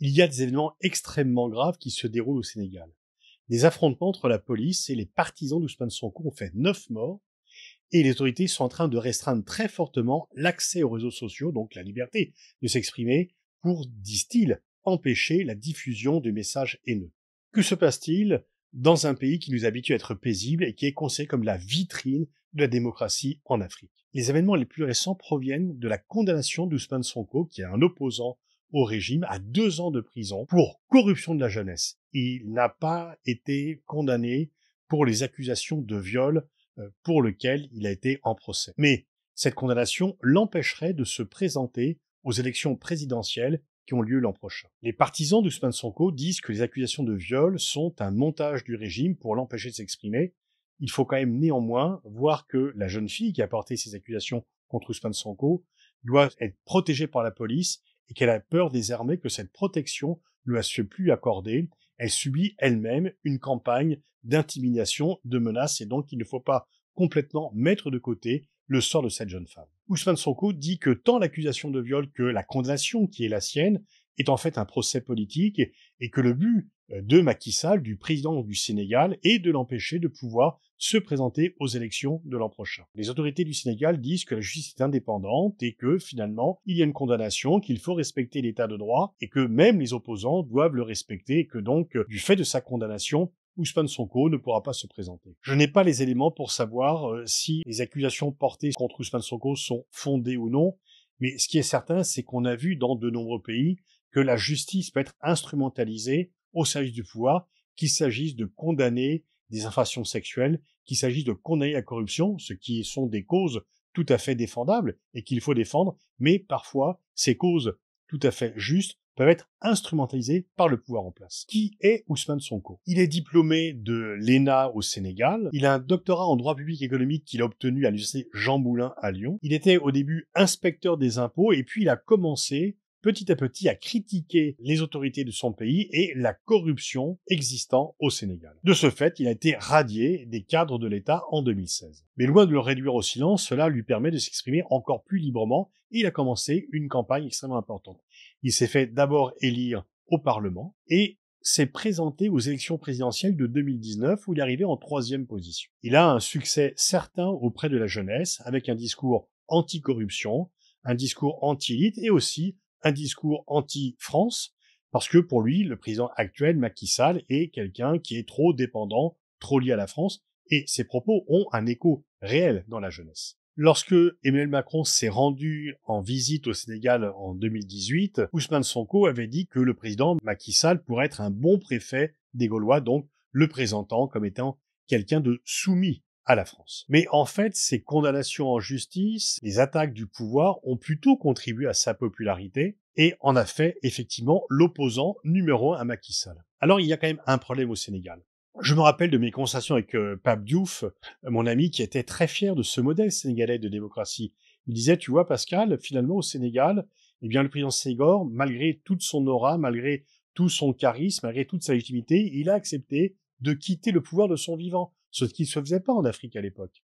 il y a des événements extrêmement graves qui se déroulent au Sénégal. Des affrontements entre la police et les partisans d'Ousmane Sonko ont fait neuf morts, et les autorités sont en train de restreindre très fortement l'accès aux réseaux sociaux, donc la liberté de s'exprimer, pour, disent-ils, empêcher la diffusion de messages haineux. Que se passe-t-il dans un pays qui nous habitue à être paisible et qui est considéré comme la vitrine de la démocratie en Afrique Les événements les plus récents proviennent de la condamnation d'Ousmane Sonko, qui est un opposant au régime à deux ans de prison pour corruption de la jeunesse. Il n'a pas été condamné pour les accusations de viol euh, pour lequel il a été en procès. Mais cette condamnation l'empêcherait de se présenter aux élections présidentielles qui ont lieu l'an prochain. Les partisans d'Ousmane Sonko disent que les accusations de viol sont un montage du régime pour l'empêcher de s'exprimer. Il faut quand même néanmoins voir que la jeune fille qui a porté ces accusations contre Ousmane Sonko doit être protégée par la police et qu'elle a peur désormais que cette protection ne a soit plus accordée. Elle subit elle-même une campagne d'intimidation, de menaces, et donc il ne faut pas complètement mettre de côté le sort de cette jeune femme. Ousmane Sonko dit que tant l'accusation de viol que la condamnation qui est la sienne est en fait un procès politique et que le but de Macky Sall, du président du Sénégal, et de l'empêcher de pouvoir se présenter aux élections de l'an prochain. Les autorités du Sénégal disent que la justice est indépendante et que finalement il y a une condamnation, qu'il faut respecter l'état de droit et que même les opposants doivent le respecter et que donc du fait de sa condamnation, Ousmane Sonko ne pourra pas se présenter. Je n'ai pas les éléments pour savoir euh, si les accusations portées contre Ousmane Sonko sont fondées ou non, mais ce qui est certain, c'est qu'on a vu dans de nombreux pays que la justice peut être instrumentalisée au service du pouvoir, qu'il s'agisse de condamner des infractions sexuelles, qu'il s'agisse de condamner la corruption, ce qui sont des causes tout à fait défendables et qu'il faut défendre, mais parfois ces causes tout à fait justes peuvent être instrumentalisées par le pouvoir en place. Qui est Ousmane Sonko Il est diplômé de l'ENA au Sénégal, il a un doctorat en droit public économique qu'il a obtenu à l'université Jean Moulin à Lyon, il était au début inspecteur des impôts et puis il a commencé petit à petit à critiquer les autorités de son pays et la corruption existant au Sénégal. De ce fait, il a été radié des cadres de l'État en 2016. Mais loin de le réduire au silence, cela lui permet de s'exprimer encore plus librement et il a commencé une campagne extrêmement importante. Il s'est fait d'abord élire au Parlement et s'est présenté aux élections présidentielles de 2019 où il est arrivé en troisième position. Il a un succès certain auprès de la jeunesse avec un discours anti-corruption, un discours anti-élite et aussi un discours anti-France, parce que pour lui, le président actuel, Macky Sall, est quelqu'un qui est trop dépendant, trop lié à la France, et ses propos ont un écho réel dans la jeunesse. Lorsque Emmanuel Macron s'est rendu en visite au Sénégal en 2018, Ousmane Sonko avait dit que le président Macky Sall pourrait être un bon préfet des Gaulois, donc le présentant comme étant quelqu'un de soumis à la France. Mais en fait, ces condamnations en justice, les attaques du pouvoir ont plutôt contribué à sa popularité et en a fait effectivement l'opposant numéro un à Macky Sall. Alors il y a quand même un problème au Sénégal. Je me rappelle de mes conversations avec euh, Pape Diouf, mon ami qui était très fier de ce modèle sénégalais de démocratie. Il disait, tu vois Pascal, finalement au Sénégal, eh bien le président Ségor, malgré toute son aura, malgré tout son charisme, malgré toute sa légitimité, il a accepté de quitter le pouvoir de son vivant ce qui ne se faisait pas en Afrique à l'époque.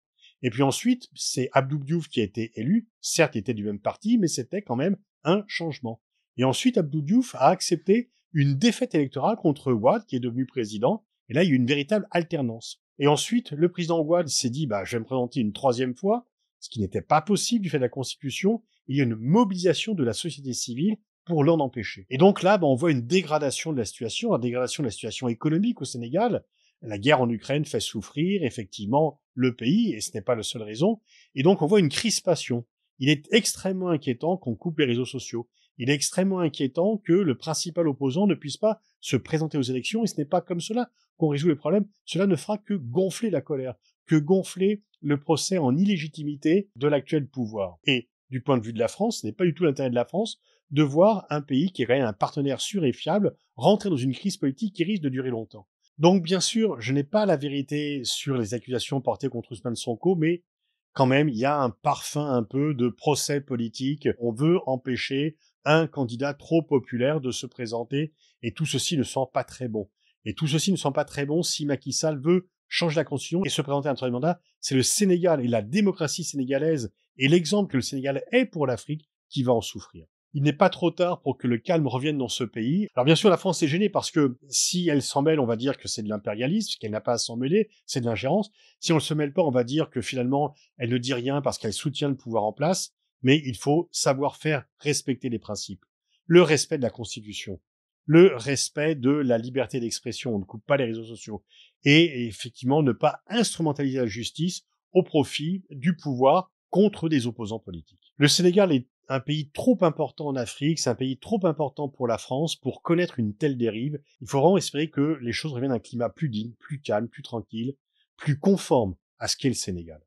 Et puis ensuite, c'est Abdou Diouf qui a été élu. Certes, il était du même parti, mais c'était quand même un changement. Et ensuite, Abdou Diouf a accepté une défaite électorale contre Ouad, qui est devenu président. Et là, il y a eu une véritable alternance. Et ensuite, le président Ouad s'est dit, bah, je vais me présenter une troisième fois, ce qui n'était pas possible du fait de la Constitution. il y a une mobilisation de la société civile pour l'en empêcher. Et donc là, bah, on voit une dégradation de la situation, une dégradation de la situation économique au Sénégal, la guerre en Ukraine fait souffrir effectivement le pays, et ce n'est pas la seule raison. Et donc on voit une crispation. Il est extrêmement inquiétant qu'on coupe les réseaux sociaux. Il est extrêmement inquiétant que le principal opposant ne puisse pas se présenter aux élections, et ce n'est pas comme cela qu'on résout les problèmes. Cela ne fera que gonfler la colère, que gonfler le procès en illégitimité de l'actuel pouvoir. Et du point de vue de la France, ce n'est pas du tout l'intérêt de la France de voir un pays qui est un partenaire sûr et fiable rentrer dans une crise politique qui risque de durer longtemps. Donc bien sûr, je n'ai pas la vérité sur les accusations portées contre Ousmane Sonko, mais quand même, il y a un parfum un peu de procès politique. On veut empêcher un candidat trop populaire de se présenter, et tout ceci ne sent pas très bon. Et tout ceci ne sent pas très bon si Macky Sall veut changer la constitution et se présenter à un troisième mandat. C'est le Sénégal et la démocratie sénégalaise et l'exemple que le Sénégal est pour l'Afrique qui va en souffrir il n'est pas trop tard pour que le calme revienne dans ce pays. Alors bien sûr, la France est gênée parce que si elle s'en mêle, on va dire que c'est de l'impérialisme, qu'elle n'a pas à s'en mêler, c'est de l'ingérence. Si on ne se mêle pas, on va dire que finalement, elle ne dit rien parce qu'elle soutient le pouvoir en place, mais il faut savoir faire respecter les principes. Le respect de la Constitution, le respect de la liberté d'expression, on ne coupe pas les réseaux sociaux, et effectivement ne pas instrumentaliser la justice au profit du pouvoir contre des opposants politiques. Le Sénégal est un pays trop important en Afrique, c'est un pays trop important pour la France pour connaître une telle dérive. Il faut espérer que les choses reviennent à un climat plus digne, plus calme, plus tranquille, plus conforme à ce qu'est le Sénégal.